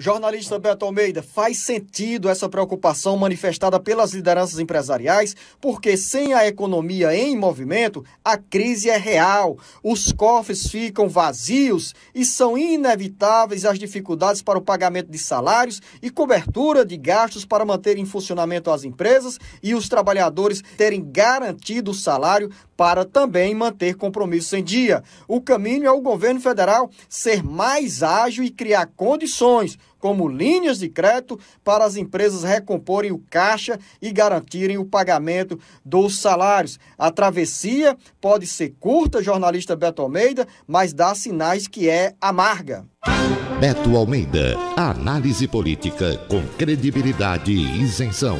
Jornalista Beto Almeida, faz sentido essa preocupação manifestada pelas lideranças empresariais, porque sem a economia em movimento, a crise é real, os cofres ficam vazios e são inevitáveis as dificuldades para o pagamento de salários e cobertura de gastos para manter em funcionamento as empresas e os trabalhadores terem garantido o salário para também manter compromissos em dia. O caminho é o governo federal ser mais ágil e criar condições como linhas de crédito para as empresas recomporem o caixa e garantirem o pagamento dos salários. A travessia pode ser curta, jornalista Beto Almeida, mas dá sinais que é amarga. Beto Almeida, análise política com credibilidade e isenção.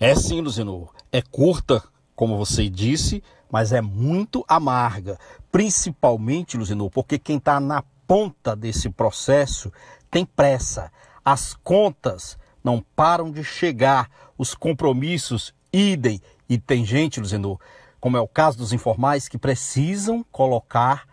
É sim, Luzinor. É curta, como você disse, mas é muito amarga. Principalmente, Luzinor, porque quem está na ponta desse processo tem pressa. As contas não param de chegar, os compromissos idem. E tem gente, Luzenor, como é o caso dos informais, que precisam colocar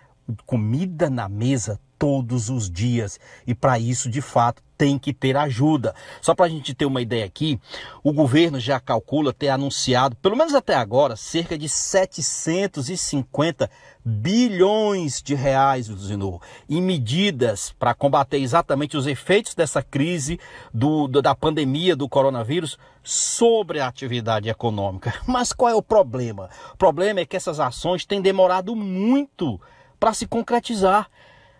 comida na mesa todos os dias. E para isso, de fato, tem que ter ajuda. Só para a gente ter uma ideia aqui, o governo já calcula ter anunciado, pelo menos até agora, cerca de 750 bilhões de reais, Luzinor, em medidas para combater exatamente os efeitos dessa crise do, da pandemia do coronavírus sobre a atividade econômica. Mas qual é o problema? O problema é que essas ações têm demorado muito para se concretizar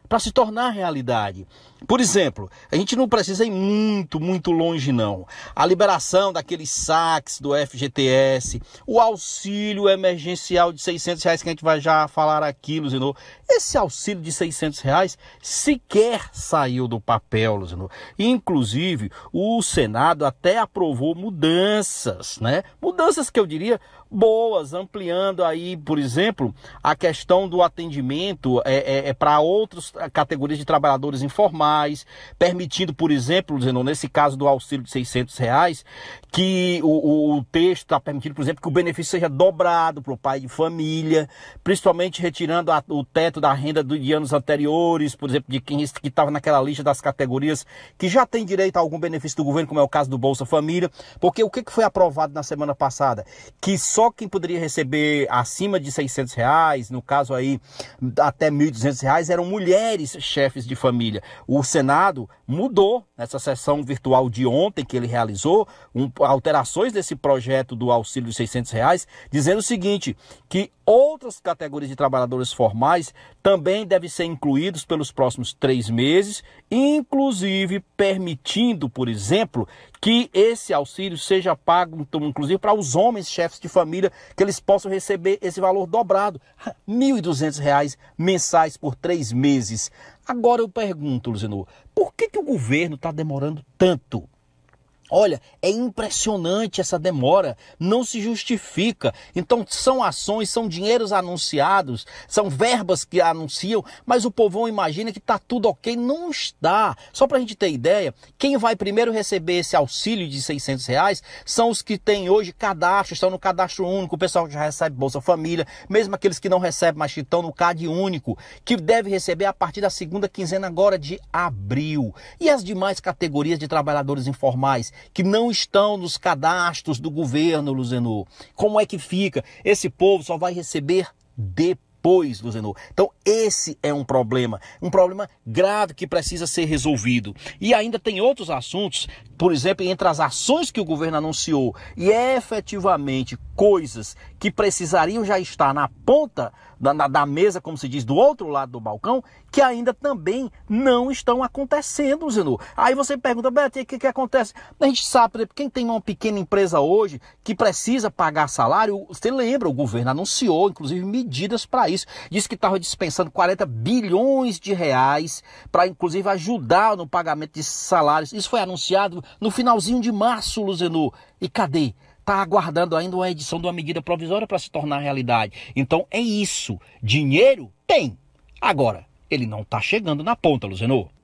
para se tornar realidade. Por exemplo, a gente não precisa ir muito, muito longe, não. A liberação daqueles saques do FGTS, o auxílio emergencial de 600 reais que a gente vai já falar aqui, Luzinor. Esse auxílio de 600 reais sequer saiu do papel, Luzinor. Inclusive, o Senado até aprovou mudanças, né? Mudanças que eu diria boas, ampliando aí, por exemplo, a questão do atendimento é, é, é para outros categorias de trabalhadores informais, permitindo, por exemplo, Zenon, nesse caso do auxílio de 600 reais, que o, o texto está permitindo, por exemplo, que o benefício seja dobrado para o pai de família, principalmente retirando a, o teto da renda de anos anteriores, por exemplo, de quem estava naquela lista das categorias que já tem direito a algum benefício do governo, como é o caso do Bolsa Família, porque o que foi aprovado na semana passada? Que só quem poderia receber acima de 600 reais, no caso aí até 1.200 reais, eram mulheres mulheres chefes de família. O Senado mudou nessa sessão virtual de ontem que ele realizou um, alterações desse projeto do auxílio de 600 reais, dizendo o seguinte, que outras categorias de trabalhadores formais também devem ser incluídos pelos próximos três meses, inclusive permitindo, por exemplo, que esse auxílio seja pago, então, inclusive, para os homens chefes de família, que eles possam receber esse valor dobrado, R$ 1.200 mensais por três meses meses. Agora eu pergunto, Luzinor, por que, que o governo está demorando tanto Olha, é impressionante essa demora, não se justifica. Então, são ações, são dinheiros anunciados, são verbas que anunciam, mas o povão imagina que está tudo ok. Não está. Só para a gente ter ideia, quem vai primeiro receber esse auxílio de 600 reais são os que têm hoje cadastro, estão no cadastro único, o pessoal que já recebe Bolsa Família, mesmo aqueles que não recebem, mas que estão no CAD único, que deve receber a partir da segunda quinzena agora de abril. E as demais categorias de trabalhadores informais? que não estão nos cadastros do governo, Luzenu. Como é que fica? Esse povo só vai receber depois, Luzenu. Então, esse é um problema, um problema grave que precisa ser resolvido. E ainda tem outros assuntos, por exemplo, entre as ações que o governo anunciou e é efetivamente coisas que precisariam já estar na ponta da, da mesa, como se diz, do outro lado do balcão, que ainda também não estão acontecendo, Zeno. Aí você pergunta, Beto, o que, que acontece? A gente sabe, por exemplo, quem tem uma pequena empresa hoje que precisa pagar salário, você lembra, o governo anunciou, inclusive, medidas para isso. Disse que estava dispensando passando 40 bilhões de reais para, inclusive, ajudar no pagamento de salários. Isso foi anunciado no finalzinho de março, Luzenu. E cadê? Está aguardando ainda uma edição de uma medida provisória para se tornar realidade. Então é isso. Dinheiro tem. Agora, ele não está chegando na ponta, Luzenu.